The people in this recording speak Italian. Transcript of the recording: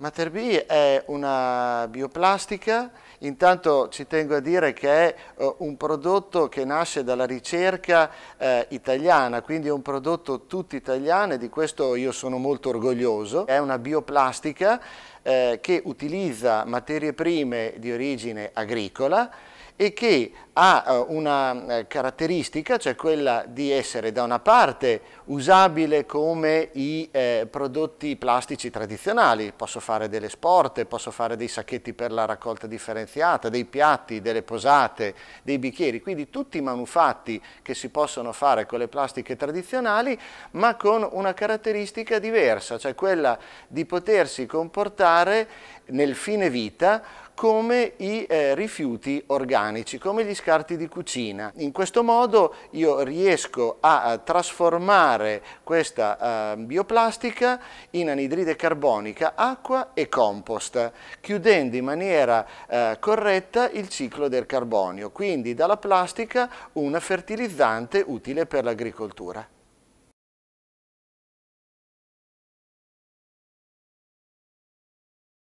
Materbi è una bioplastica, intanto ci tengo a dire che è eh, un prodotto che nasce dalla ricerca uh, italiana, quindi è un prodotto tutto italiano e di questo io sono molto orgoglioso. È una bioplastica eh, che utilizza materie prime di origine agricola e che ha eh, una eh, caratteristica, cioè quella di essere da una parte usabile come i eh, prodotti plastici tradizionali, posso fare delle sporte, posso fare dei sacchetti per la raccolta differenziata, dei piatti, delle posate, dei bicchieri, quindi tutti i manufatti che si possono fare con le plastiche tradizionali, ma con una caratteristica diversa, cioè quella di potersi comportare trattare nel fine vita come i eh, rifiuti organici, come gli scarti di cucina. In questo modo io riesco a, a trasformare questa uh, bioplastica in anidride carbonica, acqua e compost, chiudendo in maniera uh, corretta il ciclo del carbonio, quindi dalla plastica una fertilizzante utile per l'agricoltura.